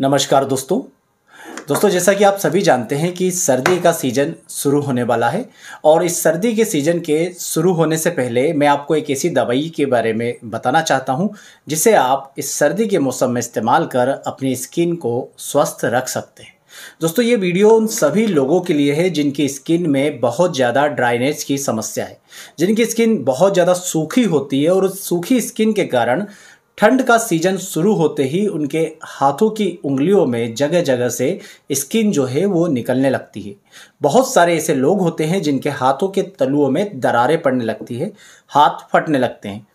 नमस्कार दोस्तों दोस्तों जैसा कि आप सभी जानते हैं कि सर्दी का सीज़न शुरू होने वाला है और इस सर्दी के सीज़न के शुरू होने से पहले मैं आपको एक ऐसी दवाई के बारे में बताना चाहता हूं जिसे आप इस सर्दी के मौसम में इस्तेमाल कर अपनी स्किन को स्वस्थ रख सकते हैं दोस्तों ये वीडियो उन सभी लोगों के लिए है जिनकी स्किन में बहुत ज़्यादा ड्राइनेज की समस्या है जिनकी स्किन बहुत ज़्यादा सूखी होती है और उस सूखी स्किन के कारण ठंड का सीजन शुरू होते ही उनके हाथों की उंगलियों में जगह जगह से स्किन जो है वो निकलने लगती है बहुत सारे ऐसे लोग होते हैं जिनके हाथों के तलुओं में दरारें पड़ने लगती है हाथ फटने लगते हैं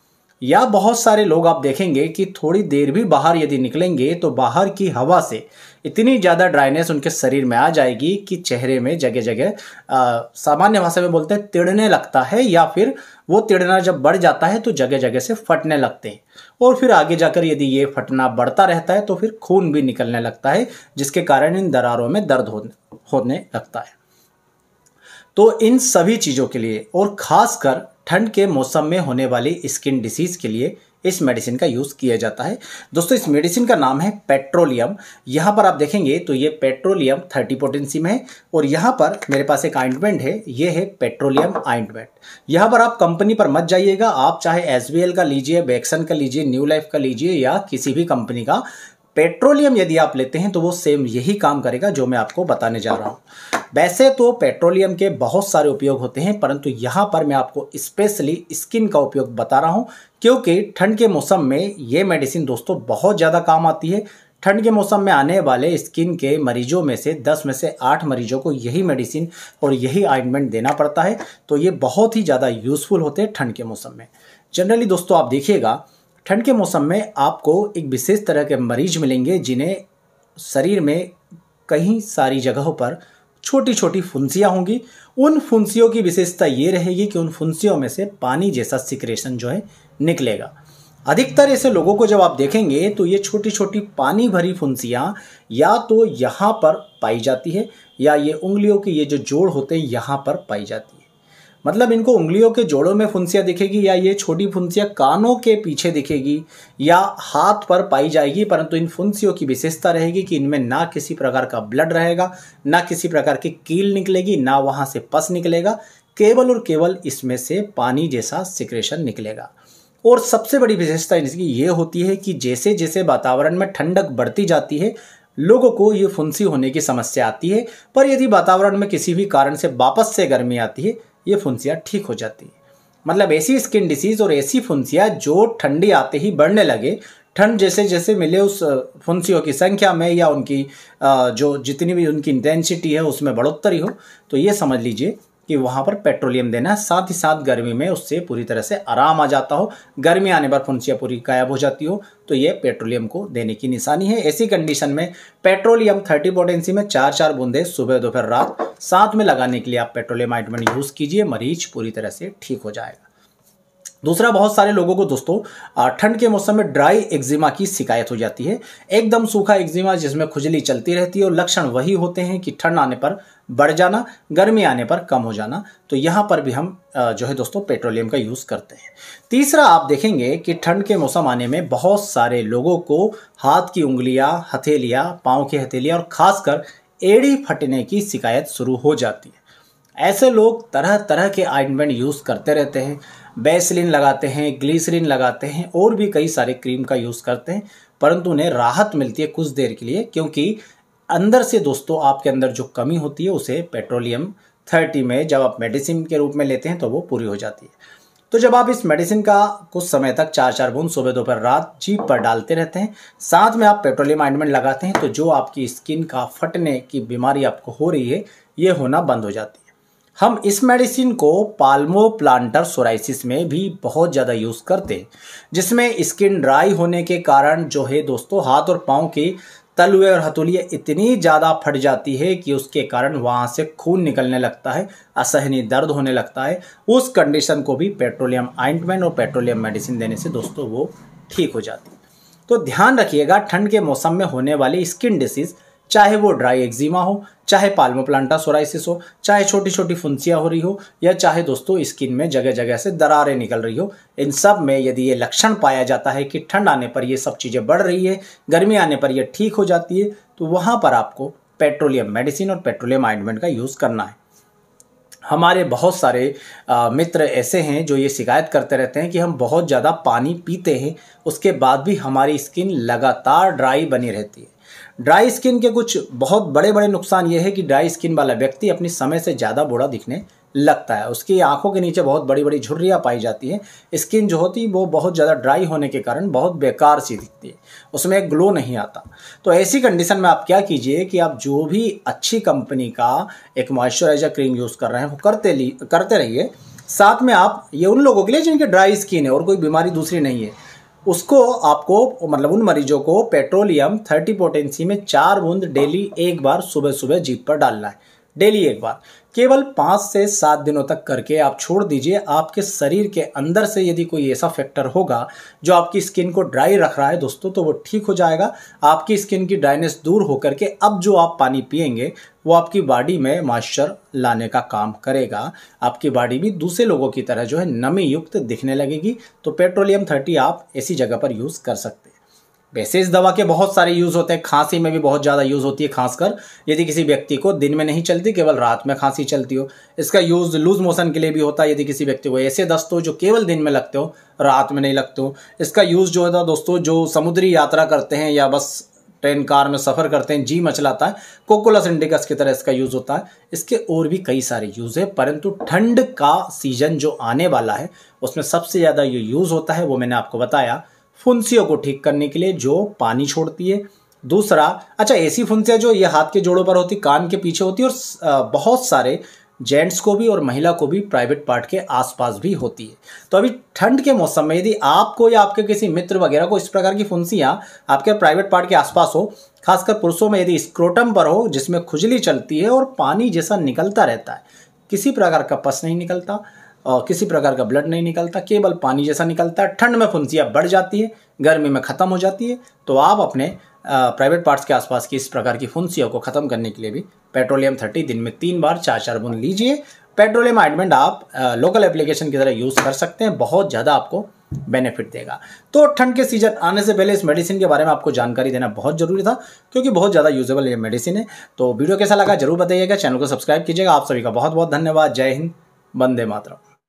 या बहुत सारे लोग आप देखेंगे कि थोड़ी देर भी बाहर यदि निकलेंगे तो बाहर की हवा से इतनी ज़्यादा ड्राइनेस उनके शरीर में आ जाएगी कि चेहरे में जगह जगह सामान्य भाषा में बोलते हैं तिड़ने लगता है या फिर वो तिड़ना जब बढ़ जाता है तो जगह जगह से फटने लगते हैं और फिर आगे जाकर यदि ये फटना बढ़ता रहता है तो फिर खून भी निकलने लगता है जिसके कारण इन दरारों में दर्द होने लगता है तो इन सभी चीज़ों के लिए और ख़ासकर ठंड के मौसम में होने वाली स्किन डिसीज़ के लिए इस मेडिसिन का यूज़ किया जाता है दोस्तों इस मेडिसिन का नाम है पेट्रोलियम यहाँ पर आप देखेंगे तो ये पेट्रोलियम थर्टी पोटेंसी में है और यहाँ पर मेरे पास एक आइंटमेंट है ये है पेट्रोलियम आइंटमेंट यहाँ पर आप कंपनी पर मत जाइएगा आप चाहे एस का लीजिए बैक्सन का लीजिए न्यू लाइफ का लीजिए या किसी भी कंपनी का पेट्रोलियम यदि आप लेते हैं तो वो सेम यही काम करेगा जो मैं आपको बताने जा रहा हूँ वैसे तो पेट्रोलियम के बहुत सारे उपयोग होते हैं परंतु यहाँ पर मैं आपको स्पेशली स्किन का उपयोग बता रहा हूँ क्योंकि ठंड के मौसम में ये मेडिसिन दोस्तों बहुत ज़्यादा काम आती है ठंड के मौसम में आने वाले स्किन के मरीजों में से 10 में से 8 मरीजों को यही मेडिसिन और यही आइंटमेंट देना पड़ता है तो ये बहुत ही ज़्यादा यूज़फुल होते हैं ठंड के मौसम में जनरली दोस्तों आप देखिएगा ठंड के मौसम में आपको एक विशेष तरह के मरीज मिलेंगे जिन्हें शरीर में कई सारी जगहों पर छोटी छोटी फुंसियाँ होंगी उन फुंसियों की विशेषता ये रहेगी कि उन फुंसियों में से पानी जैसा सिक्रेशन जो है निकलेगा अधिकतर ऐसे लोगों को जब आप देखेंगे तो ये छोटी छोटी पानी भरी फुंसियाँ या तो यहाँ पर पाई जाती है या ये उंगलियों के ये जो जोड़ होते हैं यहाँ पर पाई जाती है मतलब इनको उंगलियों के जोड़ों में फुंसियाँ दिखेगी या ये छोटी फुंसियाँ कानों के पीछे दिखेगी या हाथ पर पाई जाएगी परंतु इन फुंसियों की विशेषता रहेगी कि इनमें ना किसी प्रकार का ब्लड रहेगा ना किसी प्रकार की कील निकलेगी ना वहाँ से पस निकलेगा केवल और केवल इसमें से पानी जैसा सिक्रेशन निकलेगा और सबसे बड़ी विशेषता इसकी ये होती है कि जैसे जैसे वातावरण में ठंडक बढ़ती जाती है लोगों को ये फुंसी होने की समस्या आती है पर यदि वातावरण में किसी भी कारण से वापस से गर्मी आती है ये फुंसियाँ ठीक हो जाती मतलब ऐसी स्किन डिसीज़ और ऐसी फुंसियाँ जो ठंडी आते ही बढ़ने लगे ठंड जैसे जैसे मिले उस फुंसियों की संख्या में या उनकी जो जितनी भी उनकी इंटेंसिटी है उसमें बढ़ोतरी हो तो ये समझ लीजिए कि वहाँ पर पेट्रोलियम देना है साथ ही साथ गर्मी में उससे पूरी तरह से आराम आ जाता हो गर्मी आने पर फुंसियाँ पूरी गायब हो जाती हो तो ये पेट्रोलियम को देने की निशानी है ऐसी कंडीशन में पेट्रोलियम थर्टी पोटेंसी में चार चार बूंदे सुबह दोपहर रात साथ में लगाने के लिए आप पेट्रोलियम आइटमेंट यूज़ कीजिए मरीज पूरी तरह से ठीक हो जाएगा दूसरा बहुत सारे लोगों को दोस्तों ठंड के मौसम में ड्राई एक्जिमा की शिकायत हो जाती है एकदम सूखा एक्जिमा जिसमें खुजली चलती रहती है और लक्षण वही होते हैं कि ठंड आने पर बढ़ जाना गर्मी आने पर कम हो जाना तो यहाँ पर भी हम जो है दोस्तों पेट्रोलियम का यूज़ करते हैं तीसरा आप देखेंगे कि ठंड के मौसम आने में बहुत सारे लोगों को हाथ की उंगलियाँ हथेलियाँ पाँव की हथेलियाँ और ख़ासकर एड़ी फटने की शिकायत शुरू हो जाती है ऐसे लोग तरह तरह के आइंटमेंट यूज़ करते रहते हैं बेसलिन लगाते हैं ग्लीसरीन लगाते हैं और भी कई सारे क्रीम का यूज़ करते हैं परंतु उन्हें राहत मिलती है कुछ देर के लिए क्योंकि अंदर से दोस्तों आपके अंदर जो कमी होती है उसे पेट्रोलियम थर्टी में जब आप मेडिसिन के रूप में लेते हैं तो वो पूरी हो जाती है तो जब आप इस मेडिसिन का कुछ समय तक चार चार बूंद सुबह दोपहर रात जीप पर डालते रहते हैं साथ में आप पेट्रोलियम आइंटमेंट लगाते हैं तो जो आपकी स्किन का फटने की बीमारी आपको हो रही है ये होना बंद हो जाती है हम इस मेडिसिन को पाल्मो प्लांटर सोराइसिस में भी बहुत ज़्यादा यूज़ करते हैं जिसमें स्किन ड्राई होने के कारण जो है दोस्तों हाथ और पाँव की तलवे और हथोलियाँ इतनी ज़्यादा फट जाती है कि उसके कारण वहाँ से खून निकलने लगता है असहनीय दर्द होने लगता है उस कंडीशन को भी पेट्रोलियम आइंटमेंट और पेट्रोलियम मेडिसिन देने से दोस्तों वो ठीक हो जाती है तो ध्यान रखिएगा ठंड के मौसम में होने वाली स्किन डिसीज़ चाहे वो ड्राई एक्जिमा हो चाहे पाल्मोप्लांटा सोराइसिस हो चाहे छोटी छोटी फुंसियाँ हो रही हो या चाहे दोस्तों स्किन में जगह जगह से दरारें निकल रही हो इन सब में यदि ये लक्षण पाया जाता है कि ठंड आने पर ये सब चीज़ें बढ़ रही है गर्मी आने पर यह ठीक हो जाती है तो वहाँ पर आपको पेट्रोलियम मेडिसिन और पेट्रोलियम आइंटमेंट का यूज़ करना है हमारे बहुत सारे आ, मित्र ऐसे हैं जो ये शिकायत करते रहते हैं कि हम बहुत ज़्यादा पानी पीते हैं उसके बाद भी हमारी स्किन लगातार ड्राई बनी रहती है ड्राई स्किन के कुछ बहुत बड़े बड़े नुकसान ये है कि ड्राई स्किन वाला व्यक्ति अपनी समय से ज़्यादा बूढ़ा दिखने लगता है उसकी आंखों के नीचे बहुत बड़ी बड़ी झुर्रियाँ पाई जाती हैं स्किन जो होती है वो बहुत ज़्यादा ड्राई होने के कारण बहुत बेकार सी दिखती है उसमें एक ग्लो नहीं आता तो ऐसी कंडीशन में आप क्या कीजिए कि आप जो भी अच्छी कंपनी का एक मॉइस्चराइजर क्रीम यूज़ कर रहे हैं वो करते करते रहिए साथ में आप ये उन लोगों के लिए जिनके ड्राई स्किन है और कोई बीमारी दूसरी नहीं है उसको आपको मतलब उन मरीजों को पेट्रोलियम थर्टी पोटेंसी में चार बूंद डेली एक बार सुबह सुबह जीप पर डालना है डेली एक बार केवल पाँच से सात दिनों तक करके आप छोड़ दीजिए आपके शरीर के अंदर से यदि कोई ऐसा फैक्टर होगा जो आपकी स्किन को ड्राई रख रहा है दोस्तों तो वो ठीक हो जाएगा आपकी स्किन की ड्राइनेस दूर होकर के अब जो आप पानी पियेंगे वो आपकी बॉडी में मॉइस्चर लाने का काम करेगा आपकी बॉडी भी दूसरे लोगों की तरह जो है नमी युक्त दिखने लगेगी तो पेट्रोलियम थर्टी आप ऐसी जगह पर यूज़ कर सकते हैं वैसे इस दवा के बहुत सारे यूज़ होते हैं खांसी में भी बहुत ज़्यादा यूज़ होती है खासकर यदि किसी व्यक्ति को दिन में नहीं चलती केवल रात में खांसी चलती हो इसका यूज़ लूज मोशन के लिए भी होता है यदि किसी व्यक्ति को ऐसे दस्त हो जो केवल दिन में लगते हो रात में नहीं लगते हो इसका यूज़ जो होता है दोस्तों जो समुद्री यात्रा करते हैं या बस ट्रेन कार में सफ़र करते हैं जी मचलाता है कोकोला सिंडिकस की तरह इसका यूज़ होता है इसके और भी कई सारे यूज़ है परंतु ठंड का सीजन जो आने वाला है उसमें सबसे ज़्यादा ये यूज़ होता है वो मैंने आपको बताया फुंसियों को ठीक करने के लिए जो पानी छोड़ती है दूसरा अच्छा ऐसी फुंसियाँ जो ये हाथ के जोड़ों पर होती कान के पीछे होती और बहुत सारे जेंट्स को भी और महिला को भी प्राइवेट पार्ट के आसपास भी होती है तो अभी ठंड के मौसम में यदि आपको या आपके किसी मित्र वगैरह को इस प्रकार की फुंसियाँ आपके प्राइवेट पार्ट के आसपास हो खासकर पुरुषों में यदि स्क्रोटम पर हो जिसमें खुजली चलती है और पानी जैसा निकलता रहता है किसी प्रकार का पस नहीं निकलता और किसी प्रकार का ब्लड नहीं निकलता केवल पानी जैसा निकलता है ठंड में फुंसियाँ बढ़ जाती है गर्मी में ख़त्म हो जाती है तो आप अपने प्राइवेट पार्ट्स के आसपास की इस प्रकार की फुंसियों को ख़त्म करने के लिए भी पेट्रोलियम थर्टी दिन में तीन बार चार चार बूंद लीजिए पेट्रोलियम आइडमेंट आप लोकल एप्लीकेशन की तरह यूज़ कर सकते हैं बहुत ज़्यादा आपको बेनिफिट देगा तो ठंड के सीजन आने से पहले इस मेडिसिन के बारे में आपको जानकारी देना बहुत जरूरी था क्योंकि बहुत ज़्यादा यूजेबल ये मेडिसिन है तो वीडियो कैसा लगा जरूर बताइएगा चैनल को सब्सक्राइब कीजिएगा आप सभी का बहुत बहुत धन्यवाद जय हिंद वंदे मातरम